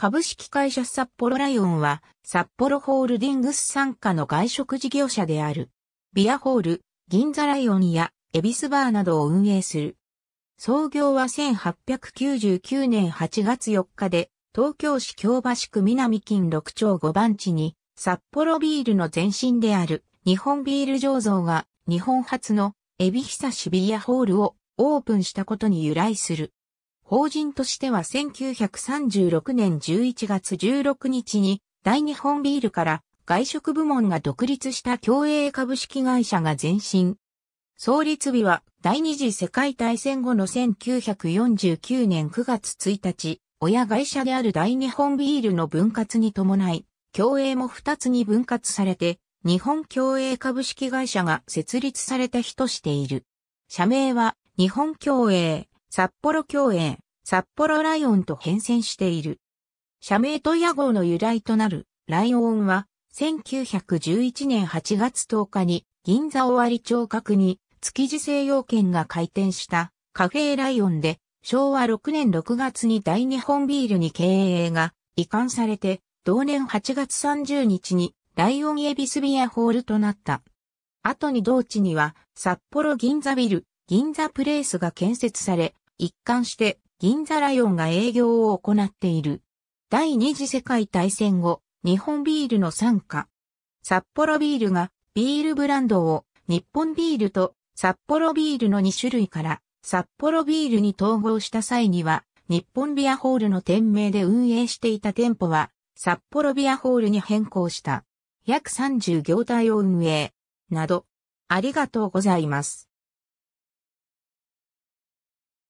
株式会社札幌ライオンは、札幌ホールディングス傘下の外食事業者である。ビアホール、銀座ライオンや、エビスバーなどを運営する。創業は1899年8月4日で、東京市京橋区南近6丁5番地に、札幌ビールの前身である、日本ビール醸造が、日本初の、エビ久しビアホールをオープンしたことに由来する。法人としては1936年11月16日に大日本ビールから外食部門が独立した競栄株式会社が前身。創立日は第二次世界大戦後の1949年9月1日、親会社である大日本ビールの分割に伴い、競栄も2つに分割されて、日本競栄株式会社が設立された日としている。社名は日本競営。札幌競泳、札幌ライオンと変遷している。社名と屋号の由来となるライオンは、1911年8月10日に銀座終わり町閣に築地西洋圏が開店したカフェライオンで、昭和6年6月に大日本ビールに経営が移管されて、同年8月30日にライオンエビスビアホールとなった。後に同地には札幌銀座ビル、銀座プレイスが建設され、一貫して銀座ライオンが営業を行っている。第二次世界大戦後、日本ビールの参加。札幌ビールがビールブランドを日本ビールと札幌ビールの2種類から札幌ビールに統合した際には日本ビアホールの店名で運営していた店舗は札幌ビアホールに変更した。約30業態を運営。など、ありがとうございます。